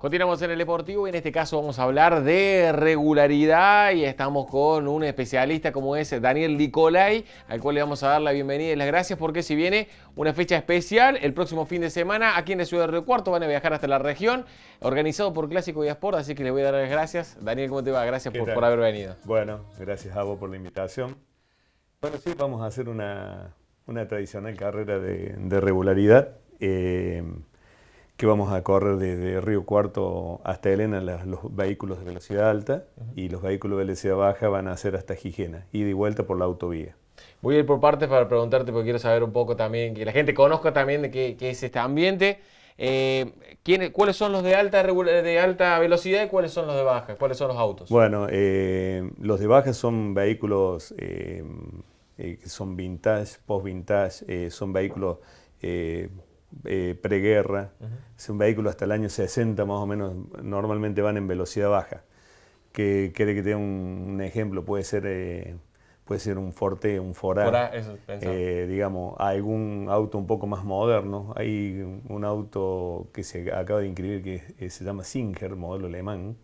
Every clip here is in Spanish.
Continuamos en el deportivo y en este caso vamos a hablar de regularidad y estamos con un especialista como es Daniel Nicolai, al cual le vamos a dar la bienvenida y las gracias porque si viene una fecha especial el próximo fin de semana aquí en la ciudad de Río Cuarto van a viajar hasta la región, organizado por Clásico Diasport, así que le voy a dar las gracias. Daniel, ¿cómo te va? Gracias por, haber venido. Bueno, gracias a vos por la invitación. Bueno, sí, vamos a hacer una, tradicional carrera de, regularidad. Eh, que vamos a correr desde Río Cuarto hasta Elena los vehículos de velocidad alta y los vehículos de velocidad baja van a ser hasta Gijena, ida y vuelta por la autovía. Voy a ir por partes para preguntarte, porque quiero saber un poco también, que la gente conozca también de qué, es este ambiente. Eh, ¿Cuáles son los de alta, de alta velocidad y cuáles son los de baja? ¿Cuáles son los autos? Bueno, eh, los de baja son vehículos eh, que son vintage, post-vintage, son vehículos eh, preguerra. Es un vehículo hasta el año 60 más o menos, normalmente van en velocidad baja. Que quiere que tenga un, un ejemplo, puede ser, eh, puede ser un Forte, un Fora, eh, digamos, algún auto un poco más moderno. Hay un auto que se acaba de inscribir que se llama Singer, modelo alemán.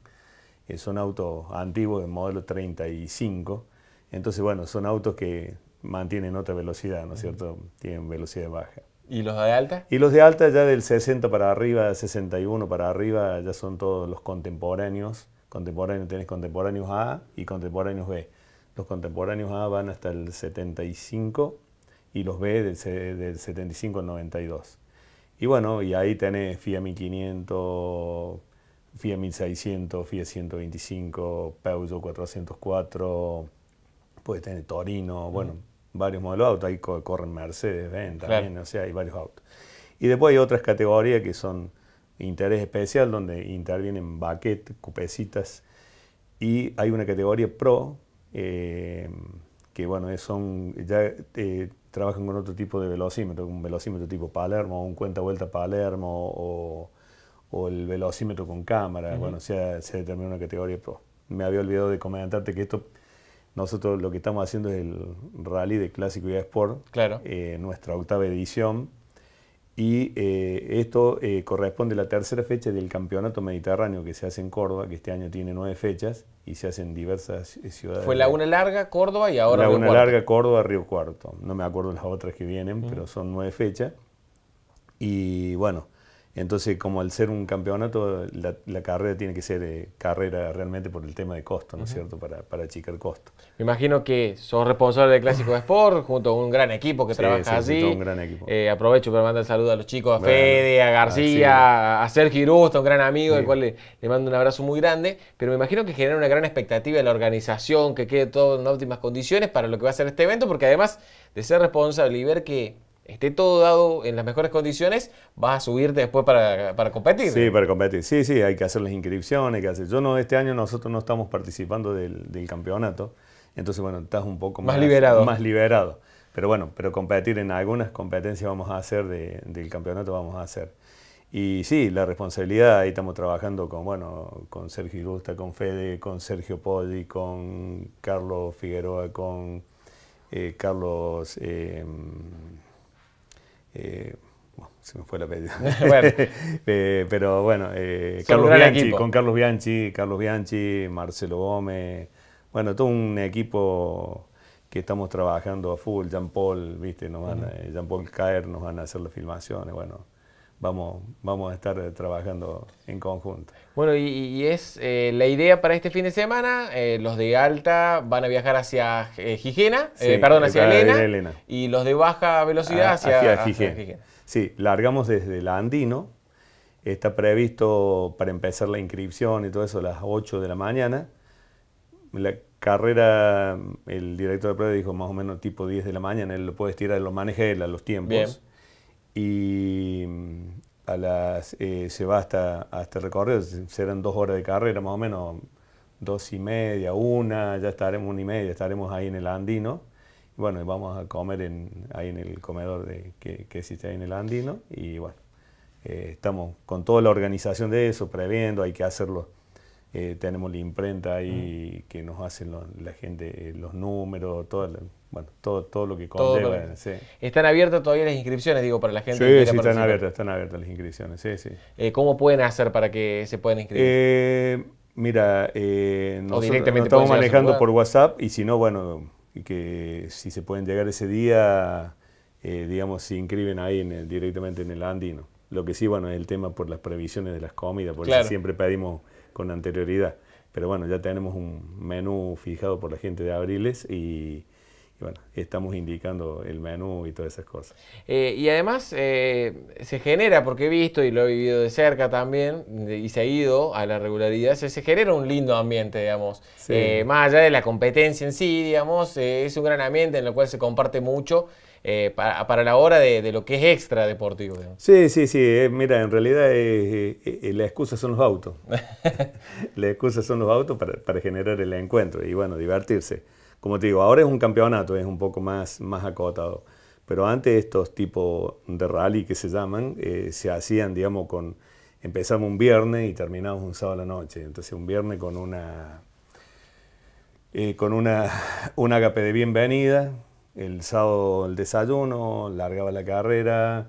son autos antiguos, de modelo 35. Entonces, bueno, son autos que mantienen otra velocidad, ¿no es cierto? Tienen velocidad baja. ¿Y los de alta? Y los de alta ya del 60 para arriba, 61 para arriba, ya son todos los contemporáneos. Contemporáneos, tenés contemporáneos A y contemporáneos B. Los contemporáneos A van hasta el 75 y los B del, del 75 al 92. Y bueno, y ahí tenés FIA 1500, FIA 1600, FIA 125, Peugeot 404, puedes tener Torino, bueno, varios modelos de autos. Ahí corren Mercedes, Benz también, o sea, hay varios autos. Y después hay otras categorías que son interés especial, donde intervienen baquet, cupecitas. Y hay una categoría pro, eh, que bueno, son, ya eh, trabajan con otro tipo de velocímetro, un velocímetro tipo Palermo, un cuenta vuelta Palermo o, el velocímetro con cámara. Bueno, o sea, se determina una categoría pro. Me había olvidado de comentarte que esto nosotros lo que estamos haciendo es el rally de Clásico y Sport, eh, nuestra octava edición. Y eh, esto eh, corresponde a la tercera fecha del Campeonato Mediterráneo que se hace en Córdoba, que este año tiene nueve fechas y se hace en diversas ciudades. Fue una Larga, Córdoba y ahora Río Cuarto. Larga, Córdoba, Río Cuarto. No me acuerdo las otras que vienen, pero son nueve fechas. Y bueno, entonces, como al ser un campeonato, la, carrera tiene que ser eh, carrera realmente por el tema de costo, ¿no es cierto? Para, para achicar costo. Me imagino que sos responsable de Clásico de Sport, junto a un gran equipo que trabaja sí, allí. un gran equipo. Eh, aprovecho para mandar saludos a los chicos, a Fede, a García, a Sergio Irusta, un gran amigo, al cual le, le, mando un abrazo muy grande. Pero me imagino que genera una gran expectativa en la organización, que quede todo en óptimas condiciones para lo que va a ser este evento, porque además de ser responsable y ver que esté todo dado en las mejores condiciones, vas a subirte después para, competir. Sí, para competir. Sí, sí, hay que hacer las inscripciones, hay que hacer. Yo no, este año nosotros no estamos participando del, campeonato, entonces bueno, estás un poco más, liberado. Más liberado. Pero bueno, pero competir en algunas competencias vamos a hacer del campeonato, vamos a hacer. Y sí, la responsabilidad, ahí estamos trabajando con, bueno, con Sergio Gusta, con Fede, con Sergio Podi, con Carlos Figueroa, con eh, Carlos... Eh, eh, se me fue la pedida. Eh, pero bueno, eh, Carlos Bianchi, con Carlos Bianchi, Carlos Bianchi, Marcelo Gómez, bueno, todo un equipo que estamos trabajando a full, Jean Paul, viste, nos van Jean Paul Caer nos van a hacer las filmaciones, bueno vamos, vamos a estar eh, trabajando en conjunto. Bueno, y, es eh, la idea para este fin de semana, eh, los de alta van a viajar hacia eh, perdón, hacia Elena, y los de baja velocidad ah, hacia, hacia, Sí, largamos desde la Andino, está previsto para empezar la inscripción y todo eso a las 8 de la mañana. La carrera, el director de prueba dijo más o menos tipo 10 de la mañana, él lo puede estirar, lo maneja los tiempos y mm, a las, eh, se va hasta, hasta recorrido, serán dos horas de carrera más o menos, dos y media, una, ya estaremos una y media, estaremos ahí en el Andino. Bueno, vamos a comer ahí en el comedor de, que, existe ahí en el Andino y bueno, eh, estamos con toda la organización de eso, previendo, hay que hacerlo eh, tenemos la imprenta ahí que nos hacen la gente, eh, los números, todo, bueno, todo, todo lo que conlleva. ¿Están abiertas todavía las inscripciones, digo, para la gente? Sí, sí, están abiertas, están abiertas las inscripciones, sí, sí. Eh, ¿Cómo pueden hacer para que se puedan inscribir? mira, nosotros, nos estamos manejando por WhatsApp y si no, bueno, que si se pueden llegar ese día, digamos, se inscriben ahí en el, directamente en el Andino. Lo que sí, bueno, es el tema por las previsiones de las comidas, porque siempre pedimos con anterioridad. Pero bueno, ya tenemos un menú fijado por la gente de Abriles y, bueno, estamos indicando el menú y todas esas cosas. Eh, y además eh, se genera, porque he visto y lo he vivido de cerca también, y se ha ido a la regularidad, se, genera un lindo ambiente, digamos. Eh, más allá de la competencia en sí, digamos, es un gran ambiente en el cual se comparte mucho eh, para, para, la hora de, de, lo que es extra deportivo. Sí, sí, sí. Eh, mira, en realidad eh, la excusa son los autos. la excusa son los autos para, generar el encuentro y bueno, divertirse. Como te digo, ahora es un campeonato, es un poco más, más acotado. Pero antes estos tipos de rally que se llaman, se hacían, digamos, con... Empezamos un viernes y terminamos un sábado a la noche. Entonces un viernes con una... con una, un agape de bienvenida, el sábado el desayuno, largaba la carrera,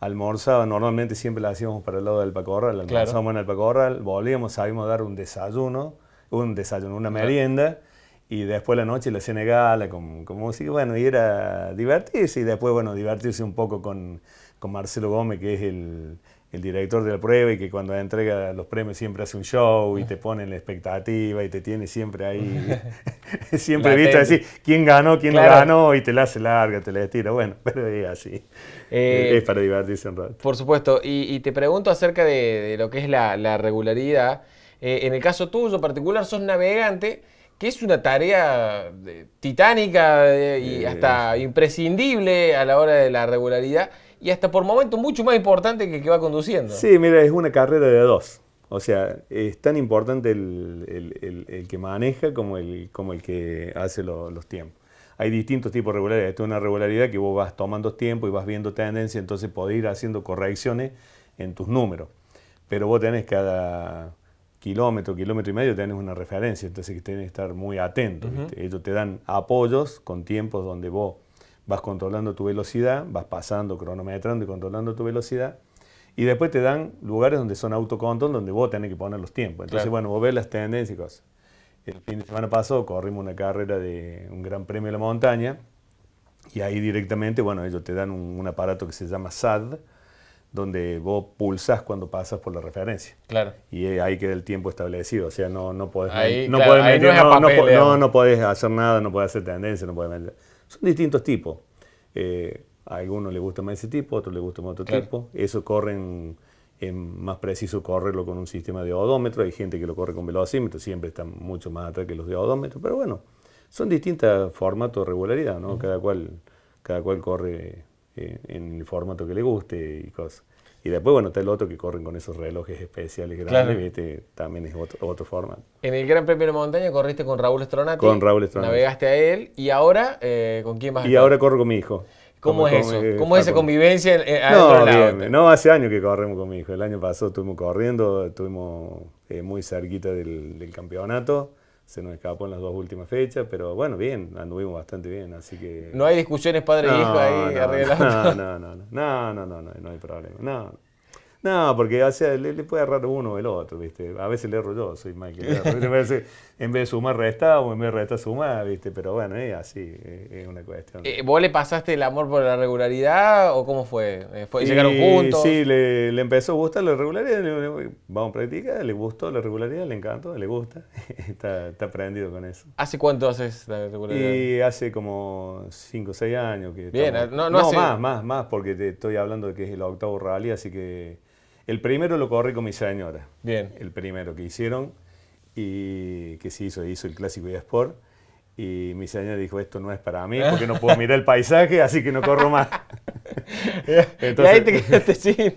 almorzaba, normalmente siempre la hacíamos para el lado del Pacorral, almorzábamos en el Pacorral, volvíamos, sabíamos dar un desayuno, un desayuno, una merienda, y después la noche la cena gala como si bueno, y era divertirse, y después, bueno, divertirse un poco con, con Marcelo Gómez, que es el, el director de la prueba y que cuando entrega los premios siempre hace un show y te pone en la expectativa y te tiene siempre ahí, siempre visto decir quién ganó, quién ganó y te la hace larga, te la estira. Bueno, pero es así. Eh, es para divertirse un rato. Por supuesto. Y, te pregunto acerca de, lo que es la, regularidad. Eh, en el caso tuyo particular, sos navegante que es una tarea eh, titánica y hasta imprescindible a la hora de la regularidad y hasta por momentos mucho más importante que el que va conduciendo. Sí, mira, es una carrera de dos. O sea, es tan importante el, que maneja como el, como el que hace los tiempos. Hay distintos tipos de regularidades. Esto es una regularidad que vos vas tomando tiempo y vas viendo tendencia, entonces podés ir haciendo correcciones en tus números. Pero vos tenés cada kilómetro, kilómetro y medio, tenés una referencia, entonces que tenés que estar muy atento. Ellos te dan apoyos con tiempos donde vos vas controlando tu velocidad, vas pasando, cronometrando y controlando tu velocidad. Y después te dan lugares donde son autocontrol, donde vos tenés que poner los tiempos. Entonces, bueno, vos ves las tendencias y cosas. El fin de semana pasado corrimos una carrera de un gran premio de la montaña y ahí directamente, bueno, ellos te dan un, aparato que se llama SAD, donde vos pulsas cuando pasas por la referencia. Claro. Y eh, ahí queda el tiempo establecido. O sea, no, no podés, no, puedes hacer nada, no podés hacer tendencia, no podés meter. Son distintos tipos. Eh, a algunos les gusta más ese tipo, a otros les gusta más otro tipo. Eso corren, más preciso correrlo con un sistema de odómetro. Hay gente que lo corre con velocímetro, siempre están mucho más atrás que los de odómetro. Pero bueno, son distintos formatos de regularidad, ¿no? cada, cual, cada cual corre eh, en el formato que le guste y cosas. Y después, bueno, está el otro que corren con esos relojes especiales grandes, claro. también es otro, forma. En el Gran Premio de Montaña corriste con Raúl Estronati. Con Raúl Estronati. Navegaste a él y ahora, eh, ¿con quién vas? Y ahora corro con mi hijo. ¿Cómo, es eso? ¿Cómo es esa convivencia? no, no, hace años que corremos con mi hijo. El año pasado estuvimos corriendo, estuvimos eh, muy cerquita del, del campeonato se nos escapó en las dos últimas fechas, pero bueno, bien, anduvimos bastante bien, así que... No hay discusiones padre-hijo e ahí no, no, no, no, no, no, no, no, no hay problema, no. No, porque o le, puede agarrar uno o el otro, ¿viste? A veces le erro yo, soy Michael. en vez de sumar, resta, o en vez de resta suma, ¿viste? Pero bueno, es así, es una cuestión. Eh, ¿Vos le pasaste el amor por la regularidad o cómo fue? Eh, ¿Fue ¿Llegaron juntos? Sí, le, empezó a gustar la regularidad, vamos a practicar, le gustó la regularidad, le encantó, le gusta, está, está prendido con eso. ¿Hace cuánto haces la regularidad? Y hace como 5 o 6 años que... Bien, no, más, más, más, porque te estoy hablando de que es el octavo rally, así que... El primero lo corrí con mi señora. Bien. El primero que hicieron y que se hizo, hizo el clásico de Sport. Y mi señora dijo, esto no es para mí porque no puedo mirar el paisaje, así que no corro más. entonces, y ahí te quedaste sin.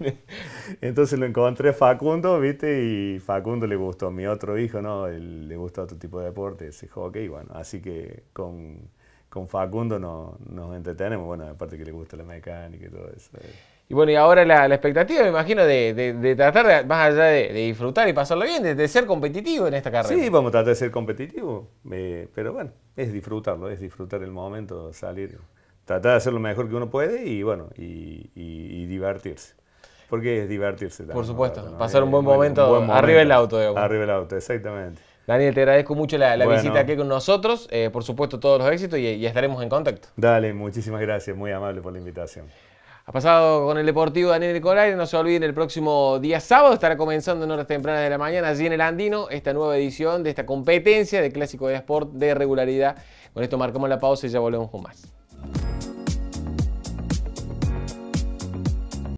entonces lo encontré Facundo, ¿viste? Y Facundo le gustó, mi otro hijo, ¿no? Él, le gusta otro tipo de deporte, ese hockey, bueno, así que con, con Facundo no, nos entretenemos, bueno, aparte que le gusta la mecánica y todo eso. Eh. Y bueno, y ahora la, expectativa, me imagino, de, tratar, de, más allá de, disfrutar y pasarlo bien, de, ser competitivo en esta carrera. Sí, vamos a tratar de ser competitivo, eh, pero bueno, es disfrutarlo, es disfrutar el momento, salir, tratar de hacer lo mejor que uno puede y bueno, y, divertirse. Porque es divertirse también. Por supuesto, pasar un buen, momento, arriba del auto, Arriba del auto, exactamente. Daniel, te agradezco mucho la, visita aquí con nosotros. Eh, por supuesto, todos los éxitos y, y, estaremos en contacto. Dale, muchísimas gracias. Muy amable por la invitación. Ha pasado con el Deportivo Daniel Nicolai. No se olviden, el próximo día sábado estará comenzando en horas tempranas de la mañana allí en el Andino esta nueva edición de esta competencia de Clásico de Sport de regularidad. Con esto marcamos la pausa y ya volvemos con más.